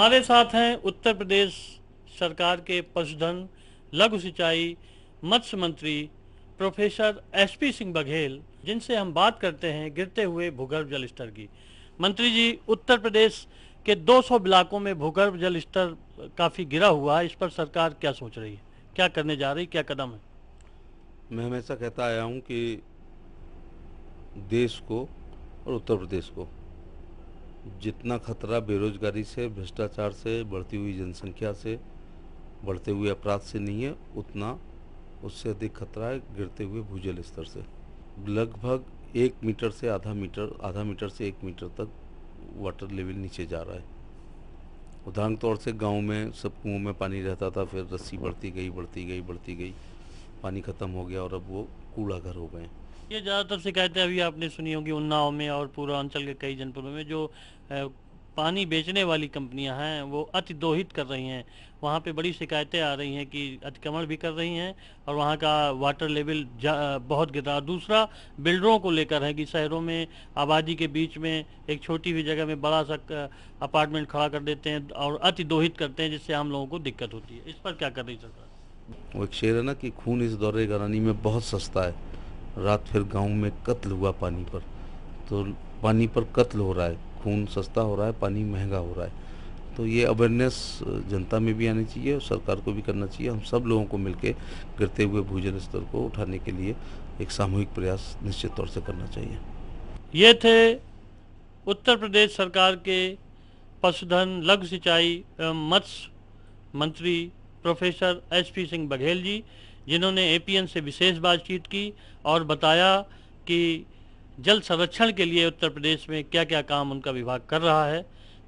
हमारे साथ हैं उत्तर प्रदेश सरकार के पशुधन लघु सिंचाई मत्स्य मंत्री प्रोफेसर एसपी सिंह बघेल जिनसे हम बात करते हैं गिरते हुए भूगर्भ जल स्तर की मंत्री जी उत्तर प्रदेश के 200 ब्लाकों में भूगर्भ जल स्तर काफ़ी गिरा हुआ है इस पर सरकार क्या सोच रही है क्या करने जा रही क्या कदम है मैं हमेशा कहता आया हूँ कि देश को और उत्तर प्रदेश को जितना खतरा बेरोजगारी से भ्रष्टाचार से बढ़ती हुई जनसंख्या से बढ़ते हुए अपराध से नहीं है उतना उससे अधिक खतरा है गिरते हुए भूजल स्तर से लगभग एक मीटर से आधा मीटर आधा मीटर से एक मीटर तक वाटर लेवल नीचे जा रहा है उदाहरण तौर से गांव में सब कुओं में पानी रहता था फिर रस्सी बढ़ती गई बढ़ती गई बढ़ती गई पानी ख़त्म हो गया और अब वो कूड़ा घर हो गए ये ज़्यादातर शिकायतें अभी आपने सुनी होंगी उन्नाव में और पूरा अंचल के कई जनपदों में जो पानी बेचने वाली कंपनियां हैं वो अतिदोहित कर रही हैं वहाँ पे बड़ी शिकायतें आ रही हैं कि अतिक्रमण भी कर रही हैं और वहाँ का वाटर लेवल बहुत गिर रहा दूसरा बिल्डरों को लेकर है कि शहरों में आबादी के बीच में एक छोटी हुई जगह में बड़ा सा अपार्टमेंट खड़ा कर देते हैं और अतिदोहित करते हैं जिससे आम लोगों को दिक्कत होती है इस पर क्या कर रही सरकार वो एक शेर है ना कि खून इस दौरे गरानी में बहुत सस्ता है रात फिर गांव में कत्ल हुआ पानी पर तो पानी पर कत्ल हो रहा है खून सस्ता हो रहा है पानी महंगा हो रहा है तो ये अवेयरनेस जनता में भी आनी चाहिए और सरकार को भी करना चाहिए हम सब लोगों को मिलकर गिरते हुए भूजल स्तर को उठाने के लिए एक सामूहिक प्रयास निश्चित तौर से करना चाहिए ये थे उत्तर प्रदेश सरकार के पशुधन लघु सिंचाई मत्स्य मंत्री professor H P Singh Baghel ji जिन्होंने एपीएन से विशेष बातचीत की और बताया कि जल संरक्षण के लिए उत्तर प्रदेश में क्या क्या काम उनका विभाग कर रहा है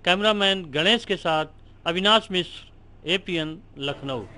कैमरामैन गणेश के साथ अविनाश मिश्र एपीएन लखनऊ